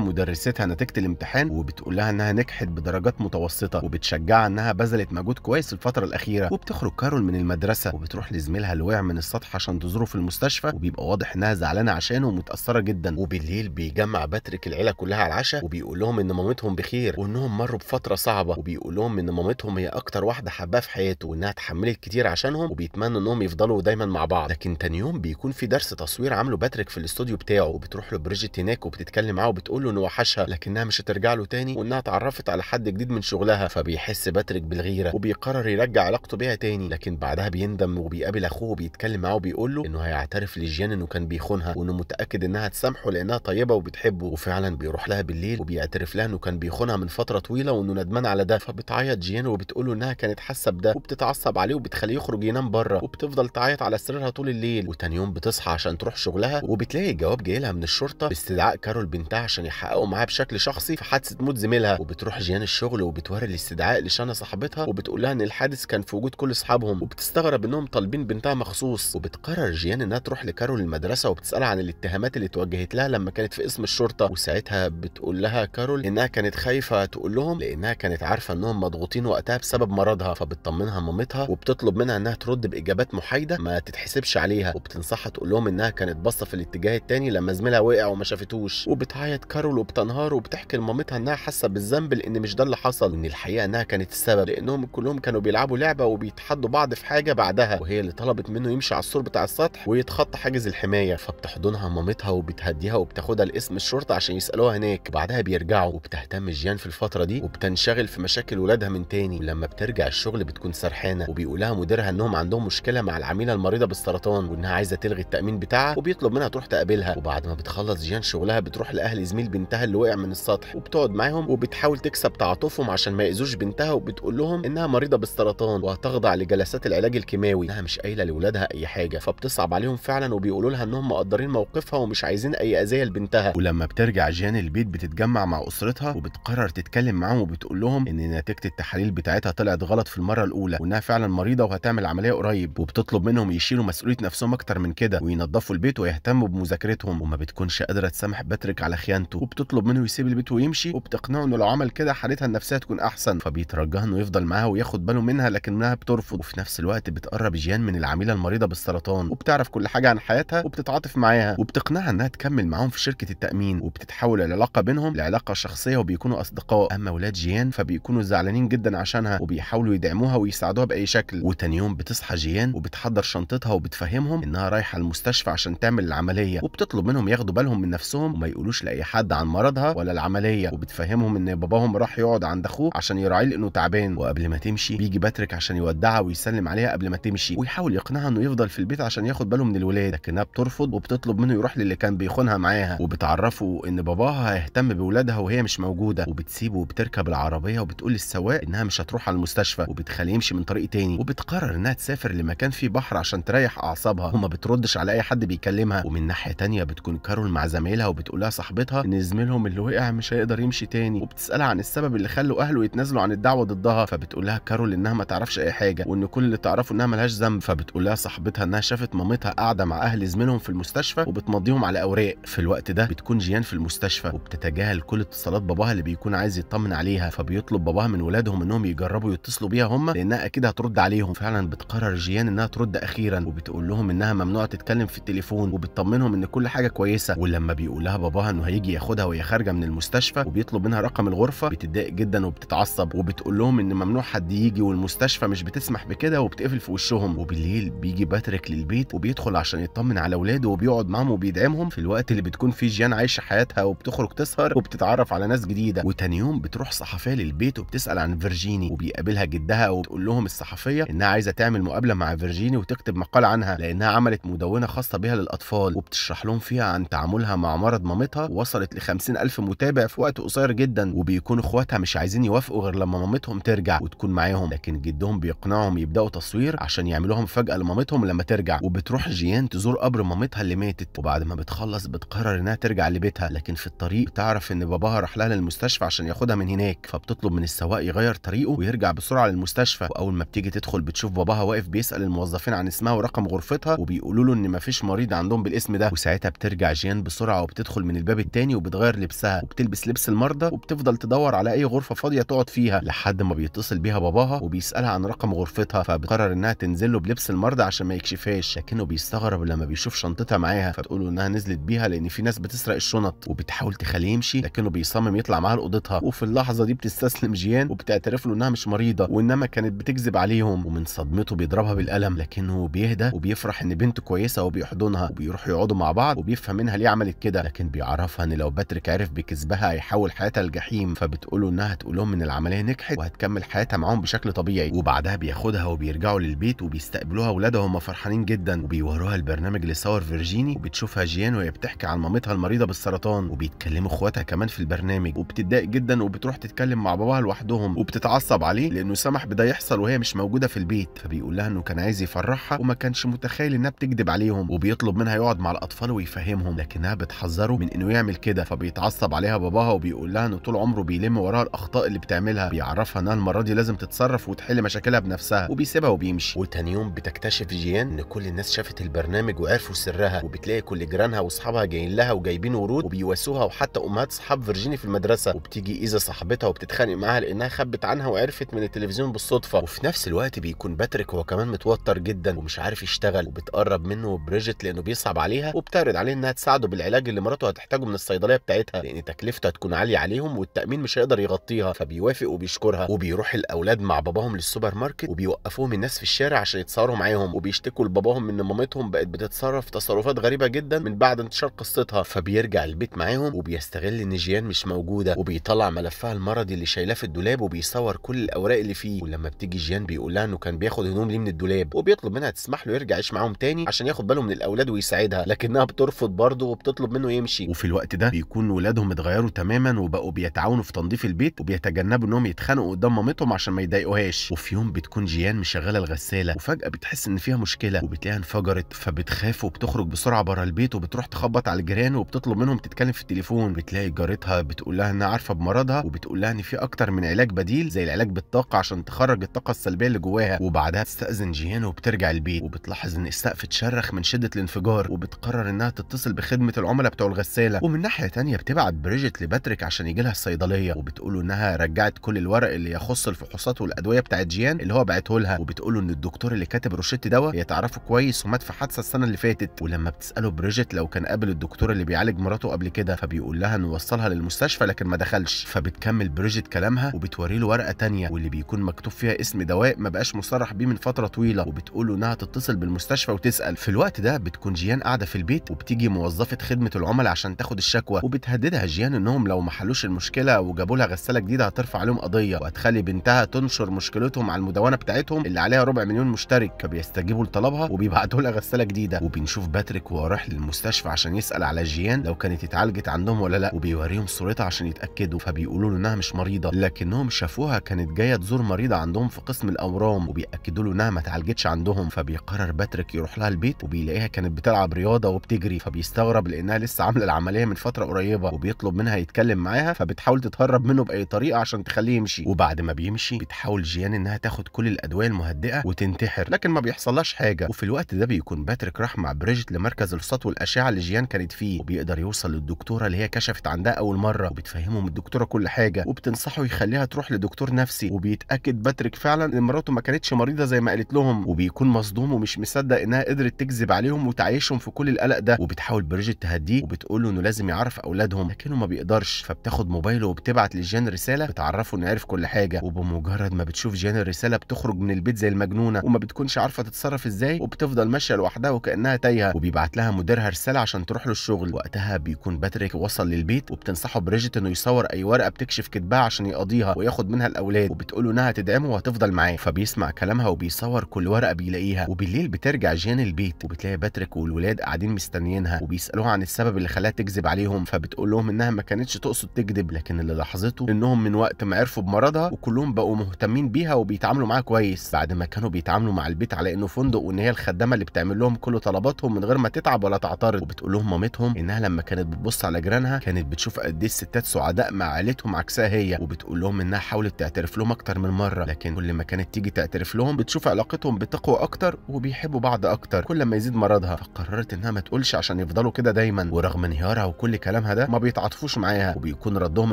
مدرستها نتيجه الامتحان وبتقول لها انها نجحت بدرجات متوسطه وبتشجعها انها بذلت مجهود كويس الفتره الاخيره وبتخرج كارول من المدرسه وبتروح لزميلها اللي وقع من السطح عشان تزوره في المستشفى وبيبقى واضح انها زعلانه عشانه ومتاثره جدا وبالليل بيجمع باتريك العيله كلها على العشاء وبيقول لهم ان مامتهم بخير وانهم مروا بفتره صعبه وبيقول لهم ان مامتهم هي اكتر واحده حباه في حياته وانها اتحملت كتير عشانهم وبيتمنوا انهم يفضلوا دايما مع بعض لكن تاني يوم بيكون في درس تصوير عامله باتريك في الاستوديو بتاعه وبتروح له بريجيت هناك وبتتكلم معاه وبتقول له ان وحشها لكنها مش هترجع له تاني وانها اتعرفت على حد جديد من شغلها فبيحس باتريك بالغيره وبيقرر يرجع علاقته بيها تاني لكن بعدها بيندم وبيقابل اخوه وبيتكلم معاه وبيقول له انه هيعترف لجيان انه كان بيخونها وانه متاكد انها تسامحه لانها طيبه وبتحبه وفعلا بيروح لها بالليل وبيعترف لها انه كان بيخونها من فتره طويله وانه ندمان على ده فبتعيط جيان وبتقول له انها كانت حاسه بده وبتتعصب عليه وبتخليه يخرج ينام بره وبتفضل تعيط على سريرها طول الليل وتاني يوم بتصحى عشان تروح شغلها وبتلاقي الجواب جاي لها من الشرطه الشرطه باستدعاء كارول بنتها عشان يحققوا معاها بشكل شخصي في حادثه موت زميلها وبتروح جيان الشغل وبتوري الاستدعاء لشانا صاحبتها وبتقول لها ان الحادث كان في وجود كل اصحابهم وبتستغرب انهم طالبين بنتها مخصوص وبتقرر جيان انها تروح لكارول المدرسه وبتسالها عن الاتهامات اللي اتوجهت لها لما كانت في قسم الشرطه وساعتها بتقول لها كارول انها كانت خايفه تقول لهم لانها كانت عارفه انهم مضغوطين وقتها بسبب مرضها فبتطمنها مامتها وبتطلب منها انها ترد باجابات محايده ما تتحسبش عليها وبتنصحها تقول لهم انها كانت باصه في الاتجاه التاني لما زميلها وقع وقع وما شافتوش وبتعيط كارول وبتنهار وبتحكي لمامتها انها حاسه بالذنب لان مش ده اللي حصل ان الحقيقه انها كانت السبب لانهم كلهم كانوا بيلعبوا لعبه وبيتحدوا بعض في حاجه بعدها وهي اللي طلبت منه يمشي على السور بتاع السطح ويتخطى حاجز الحمايه فبتحضنها مامتها وبتهديها وبتاخدها لاسم الشرطه عشان يسالوها هناك وبعدها بيرجعوا وبتهتم جيان في الفتره دي وبتنشغل في مشاكل ولادها من تاني ولما بترجع الشغل بتكون سرحانه وبيقولها مديرها انهم عندهم مشكله مع العميله المريضه بالسرطان وانها عايزه تلغي التامين بتاعها وبيطلب منها تروح تقابلها وبعد ما بتخلص بتخلص جيهان شغلها بتروح لاهل زميل بنتها اللي وقع من السطح وبتقعد معاهم وبتحاول تكسب تعاطفهم عشان ما ياذوش بنتها وبتقول لهم انها مريضه بالسرطان وهتخضع لجلسات العلاج الكيماوي انها مش قايله لاولادها اي حاجه فبتصعب عليهم فعلا وبيقولوا لها انهم مقدرين موقفها ومش عايزين اي اذيه لبنتها ولما بترجع جيان البيت بتتجمع مع اسرتها وبتقرر تتكلم معاهم وبتقول لهم ان نتيجه التحاليل بتاعتها طلعت غلط في المره الاولى وانها فعلا مريضه وهتعمل عمليه قريب وبتطلب منهم يشيلوا مسؤوليه نفسهم اكتر من كده وينظفوا البيت ويهتموا بمذاكرتهم وما بتكون مش قادره تسامح باتريك على خيانته وبتطلب منه يسيب البيت ويمشي وبتقنعه انه لو عمل كده حالتها النفسيه تكون احسن فبيترجاه انه يفضل معاها وياخد باله منها لكنها بترفض وفي نفس الوقت بتقرب جيان من العميله المريضه بالسرطان وبتعرف كل حاجه عن حياتها وبتتعاطف معاها وبتقنعها انها تكمل معاهم في شركه التامين وبتتحول العلاقه بينهم لعلاقه شخصيه وبيكونوا اصدقاء اما ولاد جيان فبيكونوا زعلانين جدا عشانها وبيحاولوا يدعموها ويساعدوها باي شكل وتاني يوم بتصحى جيان وبتحضر شنطتها وبتفهمهم انها رايحه المستشفى عشان تعمل العمليه وبتطلب منهم ياخدوا بالهم من نفسهم وما يقولوش لاي حد عن مرضها ولا العمليه وبتفهمهم ان باباهم راح يقعد عند اخوه عشان يراعيه لانه تعبان وقبل ما تمشي بيجي باتريك عشان يودعها ويسلم عليها قبل ما تمشي ويحاول يقنعها انه يفضل في البيت عشان ياخد باله من الولاد لكنها بترفض وبتطلب منه يروح للي كان بيخونها معاها وبتعرفه ان باباها هيهتم باولادها وهي مش موجوده وبتسيبه وبتركب العربيه وبتقول للسواق انها مش هتروح على المستشفى وبتخليه يمشي من طريق تاني وبتقرر انها تسافر لمكان فيه بحر عشان تريح اعصابها وما بتردش على اي حد بيكلمها ومن ناحيه تانية بتكون كارول مع زمايلها وبتقولها صاحبتها ان زميلهم اللي وقع مش هيقدر يمشي تاني وبتسالها عن السبب اللي خلوا اهله يتنازلوا عن الدعوه ضدها فبتقول لها كارول انها ما تعرفش اي حاجه وان كل اللي تعرفه انها ملهاش ذنب فبتقول لها صاحبتها انها شافت مامتها قاعده مع اهل زميلهم في المستشفى وبتمضيهم على اوراق في الوقت ده بتكون جيان في المستشفى وبتتجاهل كل اتصالات باباها اللي بيكون عايز يطمن عليها فبيطلب باباها من ولادهم انهم يجربوا يتصلوا بيها هم لانها اكيد هترد عليهم فعلا بتقرر جيان انها ترد اخيرا وبتقول لهم انها ممنوعه تتكلم في التليفون وبتطمنهم ان كل حاجه كويسه ولما بيقول لها باباها انه هيجي ياخدها وهي خارجه من المستشفى وبيطلب منها رقم الغرفه بتتضايق جدا وبتتعصب وبتقول لهم ان ممنوع حد يجي والمستشفى مش بتسمح بكده وبتقفل في وشهم وبالليل بيجي باتريك للبيت وبيدخل عشان يطمن على اولاده وبيقعد معاهم وبيدعمهم في الوقت اللي بتكون فيه جيان عايشه حياتها وبتخرج تسهر وبتتعرف على ناس جديده وتاني يوم بتروح صحفيه للبيت وبتسال عن فيرجيني وبيقابلها جدها وبتقول لهم الصحفيه انها عايزه تعمل مقابله مع فيرجيني وتكتب مقال عنها لانها عملت مدونه خاصه بيها للاطفال وبتشرح لهم فيها عن تعامل تعاملها مع مرض مامتها وصلت ل 50000 متابع في وقت قصير جدا وبيكون اخواتها مش عايزين يوافقوا غير لما مامتهم ترجع وتكون معاهم لكن جدهم بيقنعهم يبداوا تصوير عشان يعملوهم فجاه لمامتهم لما ترجع وبتروح جيان تزور قبر مامتها اللي ماتت وبعد ما بتخلص بتقرر انها ترجع لبيتها لكن في الطريق بتعرف ان باباها راح لها للمستشفى عشان ياخدها من هناك فبتطلب من السواق يغير طريقه ويرجع بسرعه للمستشفى واول ما بتيجي تدخل بتشوف باباها واقف بيسال الموظفين عن اسمها ورقم غرفتها وبيقولوا له ان مفيش مريض عندهم بالاسم ده وساعتها بترجع جيان بسرعه وبتدخل من الباب التاني وبتغير لبسها وبتلبس لبس المرضى وبتفضل تدور على اي غرفه فاضيه تقعد فيها لحد ما بيتصل بيها باباها وبيسالها عن رقم غرفتها فبتقرر انها تنزل له بلبس المرضى عشان ما يكشفهاش لكنه بيستغرب لما بيشوف شنطتها معاها فبتقول انها نزلت بيها لان في ناس بتسرق الشنط وبتحاول تخليه يمشي لكنه بيصمم يطلع معاها لاوضتها وفي اللحظه دي بتستسلم جيان وبتعترف له انها مش مريضه وانما كانت بتكذب عليهم ومن صدمته بيضربها بالقلم لكنه بيهدى وبيفرح ان بنته كويسه وبيحضنها وبيروحوا يقعدوا مع بعض وبيفهم منها ليه عملت كده لكن بيعرفها ان لو باتريك عرف بكذبها هيحول حياتها لجحيم فبتقوله انها هتقولهم لهم ان العمليه نجحت وهتكمل حياتها معاهم بشكل طبيعي وبعدها بياخدها وبيرجعوا للبيت وبيستقبلوها اولادها وهم فرحانين جدا وبيوروها البرنامج اللي صور فيرجيني وبتشوفها جيان وهي بتحكي عن مامتها المريضه بالسرطان وبيتكلموا اخواتها كمان في البرنامج وبتتضايق جدا وبتروح تتكلم مع باباها لوحدهم وبتتعصب عليه لانه سمح بده يحصل وهي مش موجوده في البيت فبيقول لها انه كان عايز يفرحها وما كانش متخيل انها بتكذب عليهم وبيطلب منها يقعد مع الاطفال ويفهمهم لكن لكنها بتحذره من انه يعمل كده فبيتعصب عليها باباها وبيقول لها انه طول عمره بيلم وراها الاخطاء اللي بتعملها بيعرفها انها المره دي لازم تتصرف وتحل مشاكلها بنفسها وبيسيبها وبيمشي وتاني يوم بتكتشف جيان ان كل الناس شافت البرنامج وعرفوا سرها وبتلاقي كل جيرانها واصحابها جايين لها وجايبين ورود وبيواسوها وحتى امهات صحاب فيرجيني في المدرسه وبتيجي ايزا صاحبتها وبتتخانق معاها لانها خبت عنها وعرفت من التلفزيون بالصدفه وفي نفس الوقت بيكون باتريك هو كمان متوتر جدا ومش عارف يشتغل وبتقرب منه وبريجيت لانه بيصعب عليها وبتعرض عليه انها تساعده بالعلاج اللي مراته هتحتاجه من الصيدليه بتاعتها لان تكلفته هتكون عاليه عليهم والتامين مش هيقدر يغطيها فبيوافق وبيشكرها وبيروح الاولاد مع باباهم للسوبر ماركت وبيوقفوهم الناس في الشارع عشان يتصوروا معاهم وبيشتكوا لباباهم ان مامتهم بقت بتتصرف تصرفات غريبه جدا من بعد انتشار قصتها فبيرجع البيت معاهم وبيستغل ان جيان مش موجوده وبيطلع ملفها المرضي اللي شايلاه في الدولاب وبيصور كل الاوراق اللي فيه ولما بتيجي جيان بيقول لها انه كان بياخد هدوم ليه من الدولاب وبيطلب منها تسمح له يرجع يعيش معاهم تاني عشان ياخد باله من الاولاد ويساعدها لكنها بترفض برضه وبتطلب منه يمشي وفي الوقت ده بيكون ولادهم اتغيروا تماما وبقوا بيتعاونوا في تنظيف البيت وبيتجنبوا انهم يتخانقوا قدام مامتهم عشان ما يضايقوهاش وفي يوم بتكون جيان مشغله الغساله وفجاه بتحس ان فيها مشكله وبتلاقيها انفجرت فبتخاف وبتخرج بسرعه بره البيت وبتروح تخبط على الجيران وبتطلب منهم تتكلم في التليفون بتلاقي جارتها بتقول لها انها عارفه بمرضها وبتقول لها ان في اكتر من علاج بديل زي العلاج بالطاقه عشان تخرج الطاقه السلبيه اللي جواها وبعدها بتستاذن جيان وبترجع البيت وبتلاحظ ان السقف اتشرخ من شده الانفجار وبتقرر انها تتصل بخدمه خدمه العملاء بتوع الغساله ومن ناحيه تانية بتبعت بريجيت لباتريك عشان يجي لها الصيدليه وبتقول له انها رجعت كل الورق اللي يخص الفحوصات والادويه بتاعت جيان اللي هو بعته لها وبتقول له ان الدكتور اللي كاتب روشته دواء هي تعرفه كويس ومات في حادثه السنه اللي فاتت ولما بتساله بريجيت لو كان قابل الدكتور اللي بيعالج مراته قبل كده فبيقول لها انه وصلها للمستشفى لكن ما دخلش فبتكمل بريجيت كلامها وبتوري له ورقه تانية واللي بيكون مكتوب فيها اسم دواء ما بقاش مصرح بيه من فتره طويله وبتقول له انها تتصل بالمستشفى وتسال في الوقت ده بتكون جيان قاعده في البيت وبتيجي موظفه وقفت خدمه العملاء عشان تاخد الشكوى وبتهددها جيان انهم لو ما حلوش المشكله وجابوا لها غساله جديده هترفع عليهم قضيه وهتخلي بنتها تنشر مشكلتهم على المدونه بتاعتهم اللي عليها ربع مليون مشترك فبيستجيبوا لطلبها وبيبعتوا لها غساله جديده وبنشوف باتريك وهو رايح للمستشفى عشان يسال على جيان لو كانت اتعالجت عندهم ولا لا وبيوريهم صورتها عشان يتاكدوا فبيقولوا له انها مش مريضه لكنهم شافوها كانت جايه تزور مريضه عندهم في قسم الاورام وبياكدوا له انها ما اتعالجتش عندهم فبيقرر باتريك يروح لها البيت وبيلاقيها كانت بتلعب رياضه وبتجري فبيستغرب تهرب لانها لسه عامله العمليه من فتره قريبه وبيطلب منها يتكلم معاها فبتحاول تتهرب منه باي طريقه عشان تخليه يمشي وبعد ما بيمشي بتحاول جيان انها تاخد كل الادويه المهدئه وتنتحر لكن ما بيحصلهاش حاجه وفي الوقت ده بيكون باتريك راح مع بريجيت لمركز السطو والاشعه اللي جيان كانت فيه وبيقدر يوصل للدكتوره اللي هي كشفت عندها اول مره وبتفهمهم الدكتوره كل حاجه وبتنصحه يخليها تروح لدكتور نفسي وبيتاكد باتريك فعلا ان مراته ما كانتش مريضه زي ما قالت لهم وبيكون مصدوم ومش مصدق انها قدرت تكذب عليهم وتعيشهم في كل القلق ده وبتحاول بريجيت زوجة تهديه له انه لازم يعرف اولادهم لكنه ما بيقدرش فبتاخد موبايله وبتبعت لجان رسالة بتعرفه انه عرف كل حاجة وبمجرد ما بتشوف جان الرسالة بتخرج من البيت زي المجنونة وما بتكونش عارفة تتصرف ازاي وبتفضل ماشية لوحدها وكأنها تايهة وبيبعت لها مديرها رسالة عشان تروح له الشغل وقتها بيكون باتريك وصل للبيت وبتنصحه بريجيت انه يصور اي ورقة بتكشف كذبها عشان يقضيها وياخد منها الاولاد له انها تدعمه وهتفضل معاه فبيسمع كلامها وبيصور كل ورقة بيلاقيها وبالليل بترجع جان البيت وبتلاقي باتريك والولاد قاعدين مستنيينها وبيسأل سألوها عن السبب اللي خلاها تكذب عليهم فبتقول لهم انها ما كانتش تقصد تكذب لكن اللي لاحظته انهم من وقت ما عرفوا بمرضها وكلهم بقوا مهتمين بيها وبيتعاملوا معاها كويس بعد ما كانوا بيتعاملوا مع البيت على انه فندق وان هي الخدامه اللي بتعمل لهم كل طلباتهم من غير ما تتعب ولا تعترض وبتقول لهم مامتهم انها لما كانت بتبص على جيرانها كانت بتشوف قد ايه الستات سعداء مع عيلتهم عكسها هي وبتقول لهم انها حاولت تعترف لهم اكتر من مره لكن كل ما كانت تيجي تعترف لهم بتشوف علاقتهم بتقوى اكتر وبيحبوا بعض اكتر كل ما يزيد مرضها فقررت انها ما تقولش عشان يفضلوا كده موجوده دايما ورغم انهيارها وكل كلامها ده ما بيتعاطفوش معاها وبيكون ردهم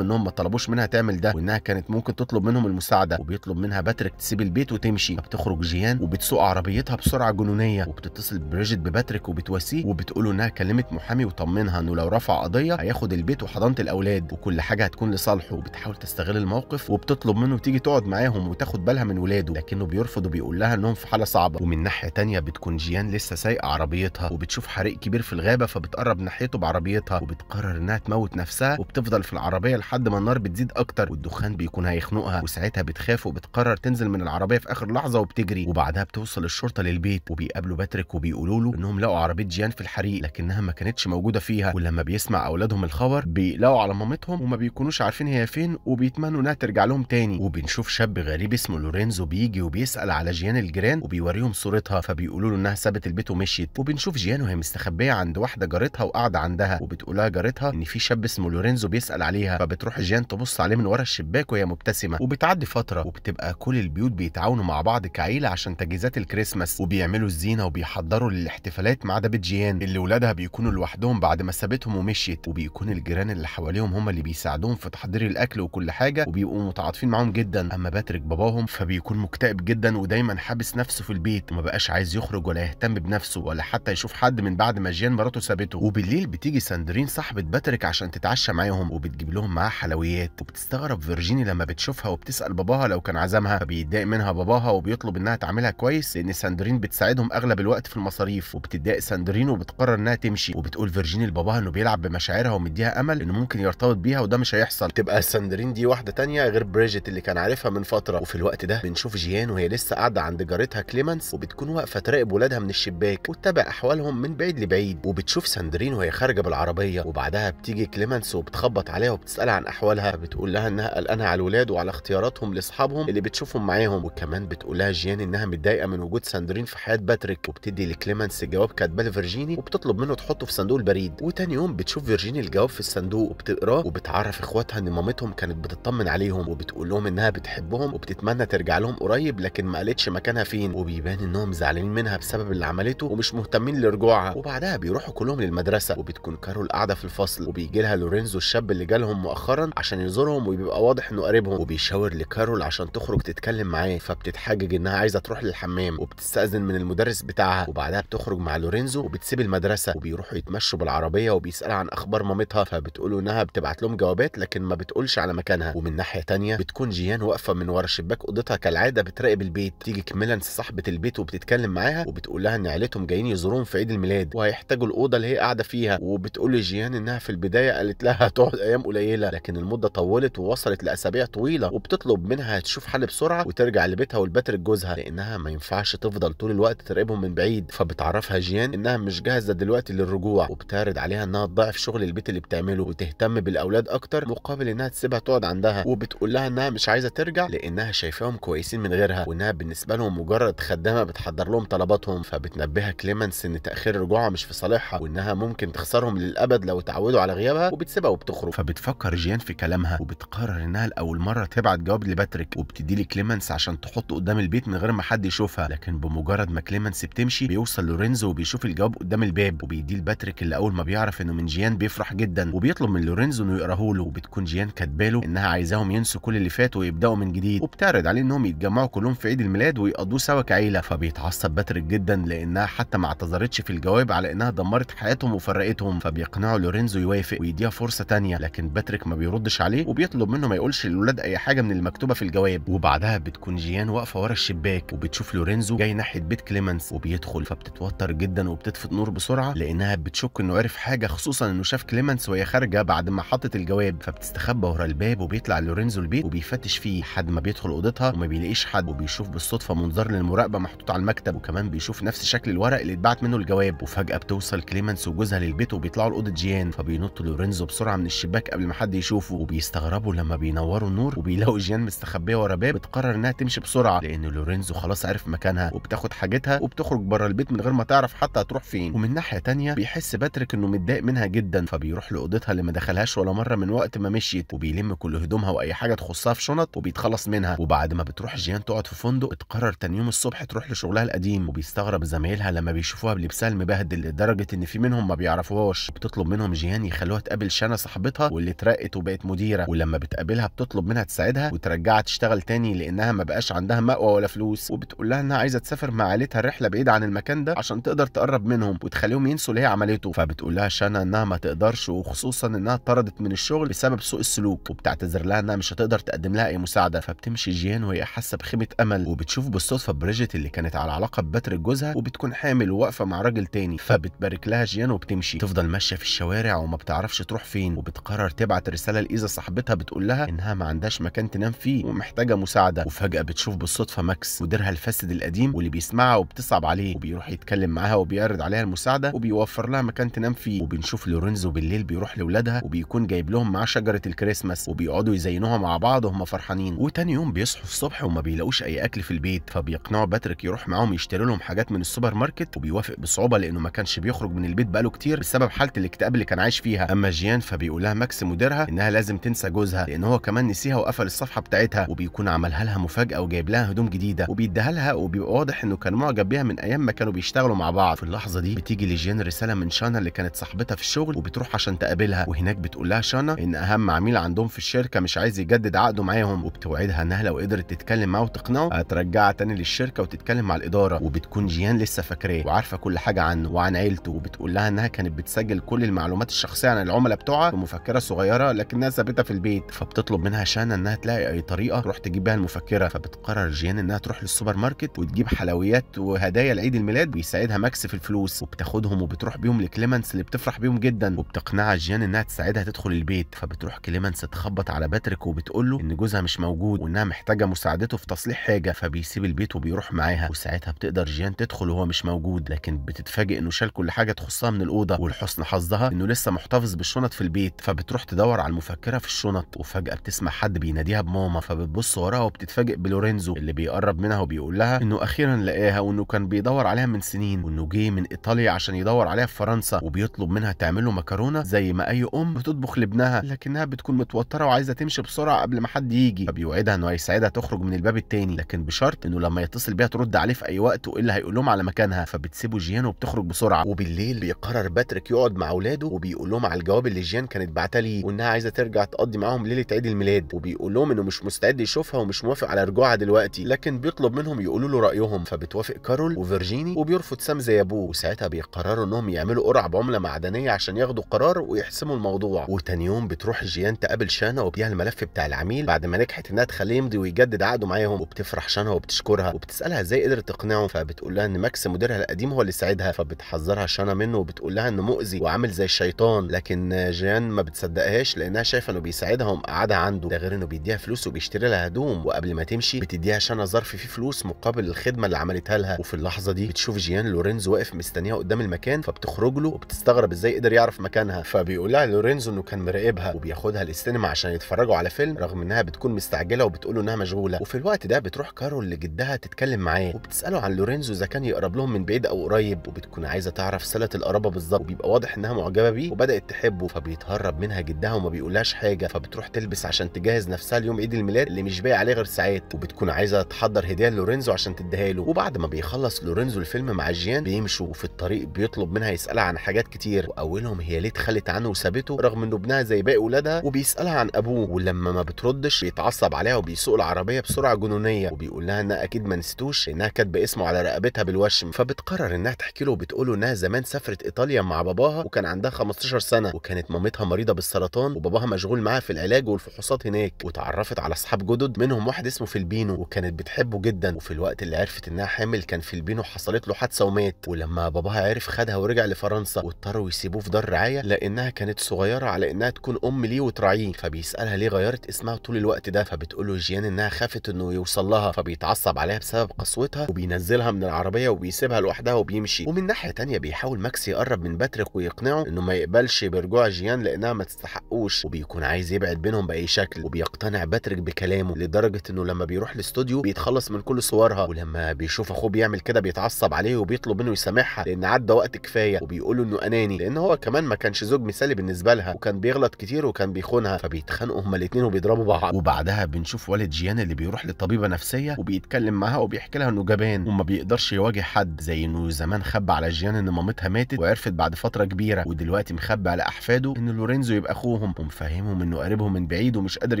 انهم ما طلبوش منها تعمل ده وانها كانت ممكن تطلب منهم المساعده وبيطلب منها باتريك تسيب البيت وتمشي فبتخرج جيان وبتسوق عربيتها بسرعه جنونيه وبتتصل بريجيت بباتريك وبتواسيه وبتقول له انها كلمت محامي وطمنها انه لو رفع قضيه هياخد البيت وحضانه الاولاد وكل حاجه هتكون لصالحه وبتحاول تستغل الموقف وبتطلب منه تيجي تقعد معاهم وتاخد بالها من ولاده لكنه بيرفض وبيقول لها انهم في حاله صعبه ومن ناحيه تانية بتكون جيان لسه سايقه عربيتها وبتشوف حريق كبير في الغابه فبتقرب بتقرب ناحيته بعربيتها وبتقرر انها تموت نفسها وبتفضل في العربيه لحد ما النار بتزيد اكتر والدخان بيكون هيخنقها وساعتها بتخاف وبتقرر تنزل من العربيه في اخر لحظه وبتجري وبعدها بتوصل الشرطه للبيت وبيقابلوا باتريك وبيقولوا له انهم لقوا عربيه جيان في الحريق لكنها ما كانتش موجوده فيها ولما بيسمع اولادهم الخبر بيقلقوا على مامتهم وما بيكونوش عارفين هي فين وبيتمنوا انها ترجع لهم تاني وبنشوف شاب غريب اسمه لورينزو بيجي وبيسال على جيان الجيران وبيوريهم صورتها فبيقولوا له انها سابت البيت ومشيت وبنشوف جيان وهي مستخبيه عند واحده جارتها جارتها وقاعده عندها وبتقولها جارتها ان في شاب اسمه لورينزو بيسال عليها فبتروح جيان تبص عليه من ورا الشباك وهي مبتسمه وبتعدي فتره وبتبقى كل البيوت بيتعاونوا مع بعض كعيله عشان تجهيزات الكريسماس وبيعملوا الزينه وبيحضروا للاحتفالات ما عدا بيت جيان اللي ولادها بيكونوا لوحدهم بعد ما سابتهم ومشيت وبيكون الجيران اللي حواليهم هم اللي بيساعدوهم في تحضير الاكل وكل حاجه وبيبقوا متعاطفين معاهم جدا اما باتريك باباهم فبيكون مكتئب جدا ودايما حابس نفسه في البيت وما بقاش عايز يخرج ولا يهتم بنفسه ولا حتى يشوف حد من بعد ما جيان مراته سابته وبالليل بتيجي ساندرين صاحبه باتريك عشان تتعشى معاهم وبتجيب لهم معاها حلويات وبتستغرب فيرجيني لما بتشوفها وبتسال باباها لو كان عزمها فبيتضايق منها باباها وبيطلب انها تعملها كويس لان ساندرين بتساعدهم اغلب الوقت في المصاريف وبتضايق ساندرين وبتقرر انها تمشي وبتقول فيرجيني لباباها انه بيلعب بمشاعرها ومديها امل انه ممكن يرتبط بيها وده مش هيحصل تبقى ساندرين دي واحده تانية غير بريجيت اللي كان عارفها من فتره وفي الوقت ده بنشوف جيان وهي لسه قاعده عند جارتها كليمنس وبتكون واقفه تراقب ولادها من الشباك وتتابع احوالهم من بعيد لبعيد وبتشوف ساندرين ساندرين وهي خارجه بالعربيه وبعدها بتيجي كليمنس وبتخبط عليها وبتسالها عن احوالها بتقول لها انها قلقانه على الولاد وعلى اختياراتهم لاصحابهم اللي بتشوفهم معاهم وكمان بتقول لها جيان انها متضايقه من وجود ساندرين في حياه باتريك وبتدي لكليمنس جواب كاتباه لفيرجيني وبتطلب منه تحطه في صندوق البريد وتاني يوم بتشوف فيرجيني الجواب في الصندوق وبتقراه وبتعرف اخواتها ان مامتهم كانت بتطمن عليهم وبتقول لهم انها بتحبهم وبتتمنى ترجع لهم قريب لكن ما قالتش مكانها فين وبيبان انهم زعلانين منها بسبب اللي عملته ومش مهتمين لرجوعها وبعدها بيروحوا كلهم المدرسه وبتكون كارول قاعده في الفصل وبيجي لها لورينزو الشاب اللي جالهم مؤخرا عشان يزورهم وبيبقى واضح انه قريبهم وبيشاور لكارول عشان تخرج تتكلم معاه فبتتحجج انها عايزه تروح للحمام وبتستاذن من المدرس بتاعها وبعدها بتخرج مع لورينزو وبتسيب المدرسه وبيروحوا يتمشوا بالعربيه وبيسال عن اخبار مامتها فبتقول انها بتبعت لهم جوابات لكن ما بتقولش على مكانها ومن ناحيه ثانيه بتكون جيان واقفه من ورا شباك اوضتها كالعاده بتراقب البيت تيجي كميلانس صاحبه البيت وبتتكلم معاها وبتقول لها ان عيلتهم جايين يزورون في عيد الميلاد وهيحتاجوا الاوضه اللي هي قاعده فيها وبتقول لجيان انها في البدايه قالت لها هتقعد ايام قليله لكن المده طولت ووصلت لاسابيع طويله وبتطلب منها تشوف حل بسرعه وترجع لبيتها ولبتر جوزها لانها ما ينفعش تفضل طول الوقت تراقبهم من بعيد فبتعرفها جيان انها مش جاهزه دلوقتي للرجوع وبتعرض عليها انها تضعف شغل البيت اللي بتعمله وتهتم بالاولاد اكتر مقابل انها تسيبها تقعد عندها وبتقول لها انها مش عايزه ترجع لانها شايفاهم كويسين من غيرها وانها بالنسبه لهم مجرد خدامه بتحضر لهم طلباتهم فبتنبهها كليمنس ان تاخير رجوعها مش في صالحها وانها ممكن تخسرهم للابد لو اتعودوا على غيابها وبتسيبها وبتخرج فبتفكر جيان في كلامها وبتقرر انها لاول مره تبعت جواب لباتريك وبتدي لي كليمنس عشان تحطه قدام البيت من غير ما حد يشوفها لكن بمجرد ما كليمنس بتمشي بيوصل لورينزو وبيشوف الجواب قدام الباب وبيديه لباتريك اللي اول ما بيعرف انه من جيان بيفرح جدا وبيطلب من لورينزو انه يقراه له وبتكون جيان كاتباله انها عايزاهم ينسوا كل اللي فات ويبداوا من جديد وبتعرض عليه انهم يتجمعوا كلهم في عيد الميلاد ويقضوه سوا كعيله فبيتعصب باتريك جدا لانها حتى ما اعتذرتش في الجواب على انها دمرت حياتهم علاقتهم وفرقتهم فبيقنعوا لورينزو يوافق ويديها فرصه تانية لكن باتريك ما بيردش عليه وبيطلب منه ما يقولش للولاد اي حاجه من المكتوبه في الجواب وبعدها بتكون جيان واقفه ورا الشباك وبتشوف لورينزو جاي ناحيه بيت كليمنس وبيدخل فبتتوتر جدا وبتطفي النور بسرعه لانها بتشك انه عرف حاجه خصوصا انه شاف كليمنس وهي خارجه بعد ما حطت الجواب فبتستخبى ورا الباب وبيطلع لورينزو البيت وبيفتش فيه لحد ما بيدخل اوضتها وما بيلاقيش حد وبيشوف بالصدفه منظار للمراقبه محطوط على المكتب وكمان بيشوف نفس شكل الورق اللي اتبعت منه الجواب وفجاه بتوصل كليمنس وجوزها للبيت وبيطلعوا لاوضه جيان فبينط لورينزو بسرعه من الشباك قبل ما حد يشوفه وبيستغربوا لما بينوروا النور وبيلاقوا جيان مستخبيه ورا باب بتقرر انها تمشي بسرعه لان لورينزو خلاص عرف مكانها وبتاخد حاجتها وبتخرج بره البيت من غير ما تعرف حتى هتروح فين ومن ناحيه ثانيه بيحس باتريك انه متضايق منها جدا فبيروح لاوضتها اللي ما دخلهاش ولا مره من وقت ما مشيت وبيلم كل هدومها واي حاجه تخصها في شنط وبيتخلص منها وبعد ما بتروح جيان تقعد في فندق بتقرر تاني يوم الصبح تروح لشغلها القديم وبيستغرب زمايلها لما بيشوفوها بلبسها المبهدل لدرجه ان في منهم منهم ما بيعرفوهاش بتطلب منهم جيهان يخلوها تقابل شنا صاحبتها واللي اترقت وبقت مديره ولما بتقابلها بتطلب منها تساعدها وترجعها تشتغل تاني لانها ما بقاش عندها مأوى ولا فلوس وبتقول لها انها عايزه تسافر مع عيلتها رحله بعيده عن المكان ده عشان تقدر تقرب منهم وتخليهم ينسوا اللي هي عملته فبتقول لها شنا انها ما تقدرش وخصوصا انها طردت من الشغل بسبب سوء السلوك وبتعتذر لها انها مش هتقدر تقدم لها اي مساعده فبتمشي جيان وهي حاسه بخيبه امل وبتشوف بالصدفه بريجيت اللي كانت على علاقه ببتر جوزها وبتكون حامل وواقفه مع راجل تاني فبتبارك لها جيان معين وبتمشي تفضل ماشيه في الشوارع وما بتعرفش تروح فين وبتقرر تبعت رساله لايزا صاحبتها بتقول لها انها ما عندهاش مكان تنام فيه ومحتاجه مساعده وفجاه بتشوف بالصدفه ماكس مديرها الفاسد القديم واللي بيسمعها وبتصعب عليه وبيروح يتكلم معاها وبيعرض عليها المساعده وبيوفر لها مكان تنام فيه وبنشوف لورينزو بالليل بيروح لاولادها وبيكون جايب لهم معاه شجره الكريسماس وبيقعدوا يزينوها مع بعض وهم فرحانين وتاني يوم بيصحوا الصبح وما بيلاقوش اي اكل في البيت فبيقنعوا باتريك يروح معاهم يشتري لهم حاجات من السوبر ماركت وبيوافق بصعوبه لانه ما كانش بيخرج من البيت بقاله كتير بسبب حاله الاكتئاب اللي كان عايش فيها اما جيان فبيقول لها ماكس مديرها انها لازم تنسى جوزها لان هو كمان نسيها وقفل الصفحه بتاعتها وبيكون عملها لها مفاجاه وجايب لها هدوم جديده وبيديها لها وبيبقى واضح انه كان معجب بيها من ايام ما كانوا بيشتغلوا مع بعض في اللحظه دي بتيجي لجيان رساله من شانا اللي كانت صاحبتها في الشغل وبتروح عشان تقابلها وهناك بتقول لها شانا ان اهم عميل عندهم في الشركه مش عايز يجدد عقده معاهم وبتوعدها انها لو قدرت تتكلم معاه وتقنعه هترجعها تاني للشركه وتتكلم مع الاداره وبتكون جيان لسه فاكراه وعارفه كل حاجه عنه وعن عيلته وبتقول لها انها كانت بتسجل كل المعلومات الشخصيه عن العملاء بتوعها في مفكره صغيره لكنها ثابته في البيت فبتطلب منها شانا انها تلاقي اي طريقه تروح تجيب بيها المفكره فبتقرر جيان انها تروح للسوبر ماركت وتجيب حلويات وهدايا لعيد الميلاد بيساعدها ماكس في الفلوس وبتاخدهم وبتروح بيهم لكليمنس اللي بتفرح بيهم جدا وبتقنعها جيان انها تساعدها تدخل البيت فبتروح كليمنس تخبط على باتريك وبتقول له ان جوزها مش موجود وانها محتاجه مساعدته في تصليح حاجه فبيسيب البيت وبيروح معاها وساعتها بتقدر جيان تدخل وهو مش موجود لكن بتتفاجئ انه شال كل حاجه تخصها من من الاوضه ولحسن حظها انه لسه محتفظ بالشنط في البيت فبتروح تدور على المفكره في الشنط وفجاه بتسمع حد بيناديها بماما فبتبص وراها وبتتفاجئ بلورينزو اللي بيقرب منها وبيقول لها انه اخيرا لقاها وانه كان بيدور عليها من سنين وانه جه من ايطاليا عشان يدور عليها في فرنسا وبيطلب منها تعمل له مكرونه زي ما اي ام بتطبخ لابنها لكنها بتكون متوتره وعايزه تمشي بسرعه قبل ما حد يجي فبيوعدها انه هيساعدها تخرج من الباب التاني لكن بشرط انه لما يتصل بيها ترد عليه في اي وقت والا هيقول لهم على مكانها فبتسيبه جيانو وبتخرج بسرعه وبالليل بيقع قرر باتريك يقعد مع اولاده وبيقول لهم على الجواب اللي جيان كانت بعتها ليه وانها عايزه ترجع تقضي معاهم ليله عيد الميلاد وبيقول لهم انه مش مستعد يشوفها ومش موافق على رجوعها دلوقتي لكن بيطلب منهم يقولوا له رايهم فبتوافق كارول وفيرجيني وبيرفض سام زي ابوه وساعتها بيقرروا انهم يعملوا قرعه بعمله معدنيه عشان ياخدوا قرار ويحسموا الموضوع وتاني يوم بتروح جيان تقابل شانا وبيها الملف بتاع العميل بعد ما نجحت انها تخليه يمضي ويجدد عقده معاهم وبتفرح شانا وبتشكرها وبتسالها ازاي قدرت تقنعه فبتقول لها ان ماكس مديرها القديم هو اللي ساعدها فبتحذرها شانا منه وبت بتقول لها انه مؤذي وعامل زي الشيطان لكن جيان ما بتصدقهاش لانها شايفه انه بيساعدها ومقعدها عنده ده غير انه بيديها فلوس وبيشتري لها هدوم وقبل ما تمشي بتديها شنه ظرف فيه فلوس مقابل الخدمه اللي عملتها لها وفي اللحظه دي بتشوف جيان لورينزو واقف مستنيها قدام المكان فبتخرج له وبتستغرب ازاي قدر يعرف مكانها فبيقول لها لورينزو انه كان مراقبها وبياخدها للسينما عشان يتفرجوا على فيلم رغم انها بتكون مستعجله وبتقول له انها مشغوله وفي الوقت ده بتروح كارول لجدها تتكلم معاه وبتساله عن لورينزو اذا كان يقرب لهم من بعيد او قريب وبتكون عايزه تعرف صله القرابه معجبه بالظبط بيبقى واضح انها معجبه بيه وبدات تحبه فبيتهرب منها جدها وما بيقولهاش حاجه فبتروح تلبس عشان تجهز نفسها ليوم عيد الميلاد اللي مش باقي عليه غير ساعات وبتكون عايزه تحضر هديه لورينزو عشان تديها له وبعد ما بيخلص لورينزو الفيلم مع جيان بيمشوا وفي الطريق بيطلب منها يسالها عن حاجات كتير واولهم هي ليه اتخلت عنه وسابته رغم انه ابنها زي باقي اولادها وبيسالها عن ابوه ولما ما بتردش بيتعصب عليها وبيسوق العربيه بسرعه جنونيه وبيقول لها انها اكيد ما نسيتوش انها كاتبه اسمه على رقبتها بالوشم فبتقرر انها تحكي له وبتقول له انها زمان سافرت ايطاليا مع باباها وكان عندها 15 سنه وكانت مامتها مريضه بالسرطان وباباها مشغول معاها في العلاج والفحوصات هناك وتعرفت على اصحاب جدد منهم واحد اسمه فيلبينو وكانت بتحبه جدا وفي الوقت اللي عرفت انها حامل كان فيلبينو حصلت له حادثه ومات ولما باباها عرف خدها ورجع لفرنسا واضطروا يسيبوه في دار رعايه لانها كانت صغيره على انها تكون ام ليه وتراعيه فبيسالها ليه غيرت اسمها طول الوقت ده فبتقول له جيان انها خافت انه يوصل لها فبيتعصب عليها بسبب قسوتها وبينزلها من العربيه وبيسيبها لوحدها وبيمشي ومن ناحيه تانية بيحاول ماكس يقرب من باتريك ويقنعه انه ما يقبلش برجوع جيان لانها ما تستحقوش وبيكون عايز يبعد بينهم باي شكل وبيقتنع باتريك بكلامه لدرجه انه لما بيروح الاستوديو بيتخلص من كل صورها ولما بيشوف اخوه بيعمل كده بيتعصب عليه وبيطلب منه يسامحها لان عدى وقت كفايه وبيقول انه اناني لان هو كمان ما كانش زوج مثالي بالنسبه لها وكان بيغلط كتير وكان بيخونها فبيتخانقوا هما الاثنين وبيضربوا بعض وبعدها بنشوف والد جيان اللي بيروح للطبيبه نفسيه وبيتكلم معاها وبيحكي لها انه جبان وما بيقدرش يواجه حد زي انه زمان خبى على جيان ان مامتها ماتت وعرفت بعد فتره كبيره ودلوقتي مخبي على احفاده ان لورينزو يبقى اخوهم ومفهمهم انه قريبهم من بعيد ومش قادر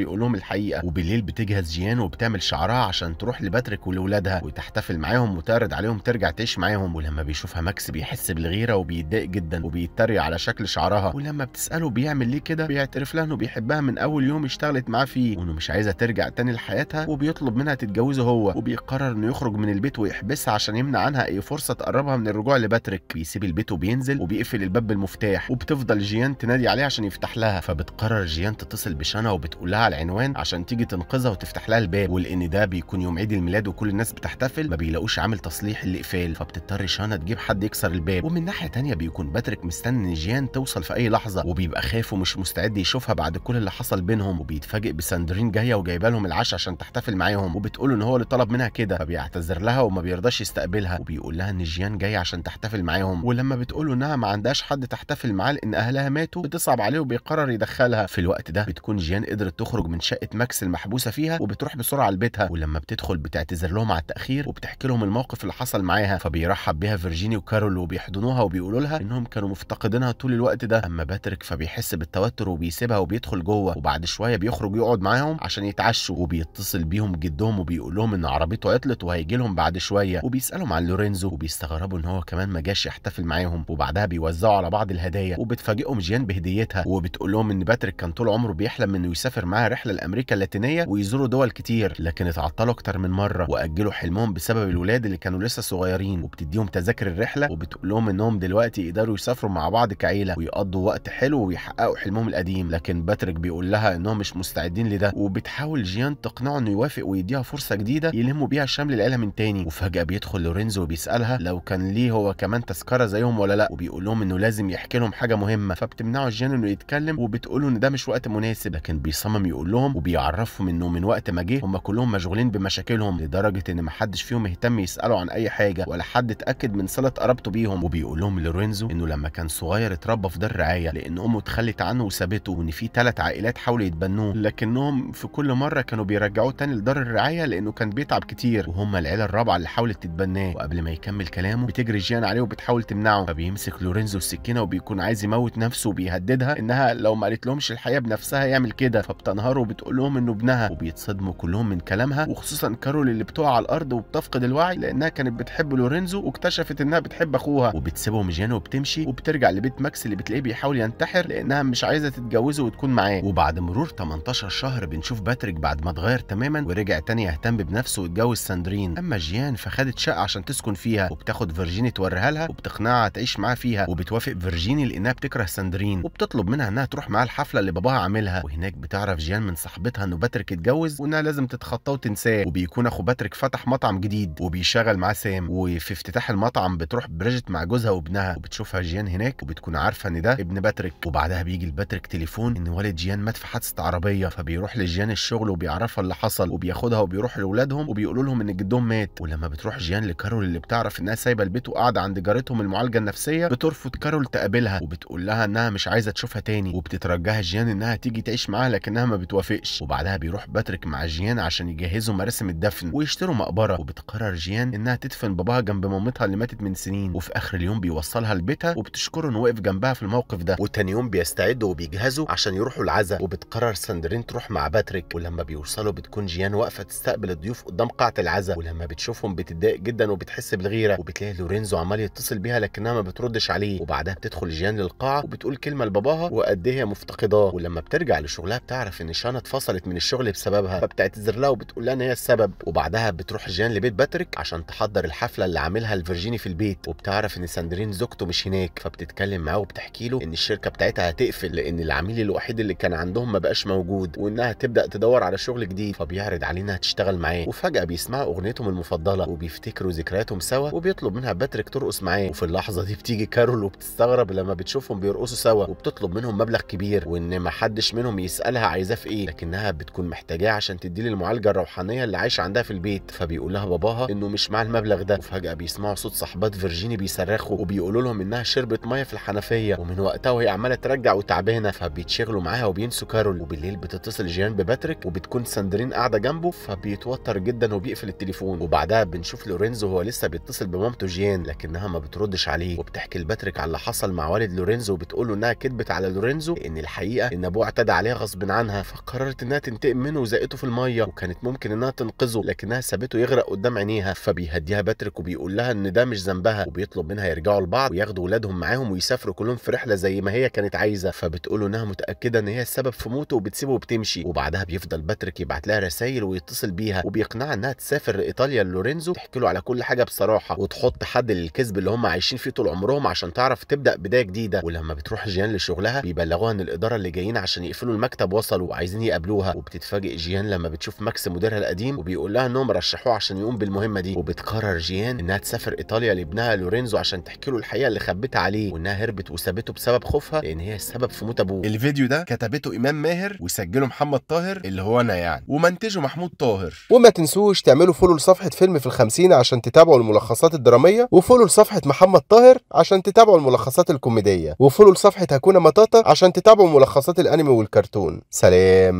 يقول لهم الحقيقه وبالليل بتجهز جيان وبتعمل شعرها عشان تروح لباتريك ولاولادها وتحتفل معاهم وتعرض عليهم ترجع تعيش معاهم ولما بيشوفها ماكس بيحس بالغيره وبيتضايق جدا وبيتريق على شكل شعرها ولما بتساله بيعمل ليه كده بيعترف لها انه بيحبها من اول يوم اشتغلت معاه فيه وانه مش عايزه ترجع تاني لحياتها وبيطلب منها تتجوزه هو وبيقرر انه يخرج من البيت ويحبسها عشان يمنع عنها اي فرصه تقربها من الرجوع لباتريك بيسيب البيت وبين بينزل وبيقفل الباب بالمفتاح وبتفضل جيان تنادي عليه عشان يفتح لها فبتقرر جيان تتصل بشنا وبتقول لها على العنوان عشان تيجي تنقذها وتفتح لها الباب ولان ده بيكون يوم عيد الميلاد وكل الناس بتحتفل ما بيلاقوش عامل تصليح الاقفال فبتضطر شنا تجيب حد يكسر الباب ومن ناحيه تانية بيكون باتريك مستني جيان توصل في اي لحظه وبيبقى خايف ومش مستعد يشوفها بعد كل اللي حصل بينهم وبيتفاجئ بساندرين جايه وجايبه لهم العشاء عشان تحتفل معاهم وبتقول ان هو اللي طلب منها كده فبيعتذر لها وما بيرضاش يستقبلها وبيقول لها ان جيان جاي عشان تحتفل معاهم ولما بتقول له انها ما عندهاش حد تحتفل معاه لان اهلها ماتوا بتصعب عليه وبيقرر يدخلها في الوقت ده بتكون جيان قدرت تخرج من شقه ماكس المحبوسه فيها وبتروح بسرعه لبيتها ولما بتدخل بتعتذر لهم على التاخير وبتحكي لهم الموقف اللي حصل معاها فبيرحب بيها فيرجيني وكارول وبيحضنوها وبيقولوا لها انهم كانوا مفتقدينها طول الوقت ده اما باتريك فبيحس بالتوتر وبيسيبها وبيدخل جوه وبعد شويه بيخرج يقعد معاهم عشان يتعشوا وبيتصل بيهم جدهم وبيقول لهم ان عربيته عطلت وهيجي لهم بعد شويه وبيسالهم عن لورينزو وبيستغربوا ان هو كمان ما جاش يحتفل معاهم وبعدها بيوزعوا على بعض الهدايا وبتفاجئهم جيان بهديتها وبتقول لهم ان باتريك كان طول عمره بيحلم انه يسافر معاها رحله لامريكا اللاتينيه ويزوروا دول كتير لكن اتعطلوا اكتر من مره واجلوا حلمهم بسبب الولاد اللي كانوا لسه صغيرين وبتديهم تذاكر الرحله وبتقول لهم انهم دلوقتي يقدروا يسافروا مع بعض كعيله ويقضوا وقت حلو ويحققوا حلمهم القديم لكن باتريك بيقول لها انهم مش مستعدين لده وبتحاول جيان تقنعه انه يوافق ويديها فرصه جديده يلموا بيها شمل العيله من تاني وفجاه بيدخل لورينزو وبيسالها لو كان ليه هو كمان تذكره زيهم ولا لا وبيقول لهم انه لازم يحكي لهم حاجه مهمه فبتمنعوا الجن انه يتكلم وبتقول ان ده مش وقت مناسب لكن بيصمم يقول لهم وبيعرفهم انه من وقت ما جه هم كلهم مشغولين بمشاكلهم لدرجه ان محدش فيهم اهتم يساله عن اي حاجه ولا حد اتاكد من صله قرابته بيهم وبيقول لهم لورينزو انه لما كان صغير اتربى في دار رعايه لان امه اتخلت عنه وسابته وان في ثلاث عائلات حاولوا يتبنوه لكنهم في كل مره كانوا بيرجعوه تاني لدار الرعايه لانه كان بيتعب كتير وهم العيله الرابعه اللي حاولت تتبناه وقبل ما يكمل كلامه بتجري جيان عليه وبتحاول تمنعه بيمسك لورينزو السكينه وبيكون عايز يموت نفسه وبيهددها انها لو ما قالت لهمش الحقيقه بنفسها يعمل كده فبتنهار وبتقول لهم انه ابنها وبيتصدموا كلهم من كلامها وخصوصا كارول اللي بتقع على الارض وبتفقد الوعي لانها كانت بتحب لورينزو واكتشفت انها بتحب اخوها وبتسيبهم جيان وبتمشي وبترجع لبيت ماكس اللي بتلاقيه بيحاول ينتحر لانها مش عايزه تتجوزه وتكون معاه وبعد مرور 18 شهر بنشوف باتريك بعد ما اتغير تماما ورجع تاني يهتم بنفسه واتجوز ساندرين اما جيان فخدت شقه عشان تسكن فيها وبتاخد فيرجيني توريها لها وبتقنعها تعيش معاها معاه فيها وبتوافق فيرجيني لانها بتكره ساندرين وبتطلب منها انها تروح معاه الحفله اللي باباها عاملها وهناك بتعرف جيان من صاحبتها انه باتريك اتجوز وانها لازم تتخطاه وتنساه وبيكون اخو باتريك فتح مطعم جديد وبيشغل معاه سام وفي افتتاح المطعم بتروح بريجيت مع جوزها وابنها وبتشوفها جيان هناك وبتكون عارفه ان ده ابن باتريك وبعدها بيجي لباتريك تليفون ان والد جيان مات في حادثه عربيه فبيروح لجيان الشغل وبيعرفها اللي حصل وبياخدها وبيروح لاولادهم وبيقولوا لهم ان جدهم مات ولما بتروح جيان لكارول اللي بتعرف انها سايبه البيت وقاعده عند جارتهم المعالجه النفسيه الرومانسيه بترفض كارول تقابلها وبتقول لها انها مش عايزه تشوفها تاني وبتترجاها جيان انها تيجي تعيش معاها لكنها ما بتوافقش وبعدها بيروح باتريك مع جيان عشان يجهزوا مراسم الدفن ويشتروا مقبره وبتقرر جيان انها تدفن باباها جنب مامتها اللي ماتت من سنين وفي اخر اليوم بيوصلها لبيتها وبتشكره انه وقف جنبها في الموقف ده وتاني يوم بيستعدوا وبيجهزوا عشان يروحوا العزاء وبتقرر ساندرين تروح مع باتريك ولما بيوصلوا بتكون جيان واقفه تستقبل الضيوف قدام قاعه العزاء ولما بتشوفهم بتتضايق جدا وبتحس بالغيره وبتلاقي لورينزو عمال يتصل بيها لكنها ما بتردش عليه وبعدها بتدخل جيان للقاعه وبتقول كلمه لباباها وقد ايه هي مفتقداه ولما بترجع لشغلها بتعرف ان شانا اتفصلت من الشغل بسببها فبتعتذر لها وبتقول لها ان هي السبب وبعدها بتروح جيان لبيت باتريك عشان تحضر الحفله اللي عاملها الفيرجيني في البيت وبتعرف ان ساندرين زوجته مش هناك فبتتكلم معاه وبتحكي له ان الشركه بتاعتها هتقفل لان العميل الوحيد اللي كان عندهم ما بقاش موجود وانها هتبدا تدور على شغل جديد فبيعرض عليه انها تشتغل معاه وفجاه بيسمعوا اغنيتهم المفضله وبيفتكروا ذكرياتهم سوا وبيطلب منها باتريك ترقص معاه وفي اللحظه دي بتيجي كارول وبتستغرب لما بتشوفهم بيرقصوا سوا وبتطلب منهم مبلغ كبير وان ما حدش منهم يسالها عايزاه في ايه لكنها بتكون محتاجاه عشان تدي للمعالجه الروحانيه اللي عايشه عندها في البيت فبيقول لها باباها انه مش مع المبلغ ده وفجاه بيسمعوا صوت صاحبات فيرجيني بيصرخوا وبيقولوا لهم انها شربت ميه في الحنفيه ومن وقتها وهي عماله ترجع وتعبانه فبيتشغلوا معاها وبينسوا كارول وبالليل بتتصل جيان بباتريك وبتكون ساندرين قاعده جنبه فبيتوتر جدا وبيقفل التليفون وبعدها بنشوف لورينزو هو لسه بيتصل بمامته جيان لكنها ما بتردش عليه وبت بتحكي لباتريك على اللي حصل مع والد لورينزو وبتقول له انها كذبت على لورينزو ان الحقيقه ان ابوه اعتدى عليها غصب عنها فقررت انها تنتقم منه وزقته في الميه وكانت ممكن انها تنقذه لكنها سابته يغرق قدام عينيها فبيهديها باتريك وبيقول لها ان ده مش ذنبها وبيطلب منها يرجعوا لبعض وياخدوا ولادهم معاهم ويسافروا كلهم في رحله زي ما هي كانت عايزه فبتقول انها متاكده ان هي السبب في موته وبتسيبه وبتمشي وبعدها بيفضل باتريك يبعت لها رسائل ويتصل بيها وبيقنعها انها تسافر ايطاليا لورينزو تحكي له على كل حاجه بصراحه وتحط حد للكذب اللي هم عايشين فيه طول عمرهم عمرهم عشان تعرف تبدا بدايه جديده ولما بتروح جيان لشغلها بيبلغوها ان الاداره اللي جايين عشان يقفلوا المكتب وصلوا وعايزين يقابلوها وبتتفاجئ جيان لما بتشوف ماكس مديرها القديم وبيقول لها انهم رشحوه عشان يقوم بالمهمه دي وبتقرر جيان انها تسافر ايطاليا لابنها لورينزو عشان تحكي له الحقيقه اللي خبيتها عليه وانها هربت وسابته بسبب خوفها لان هي السبب في موت ابوه الفيديو ده كتبته ايمان ماهر وسجله محمد طاهر اللي هو انا يعني ومنتجه محمود طاهر وما تنسوش تعملوا فولو لصفحه فيلم في ال50 عشان تتابعوا الملخصات الدراميه وفولو لصفحه محمد طاهر عشان تتابعوا الملخصات الكوميديه وفولو لصفحه هكونا مطاطا عشان تتابعوا ملخصات الانمي والكرتون سلام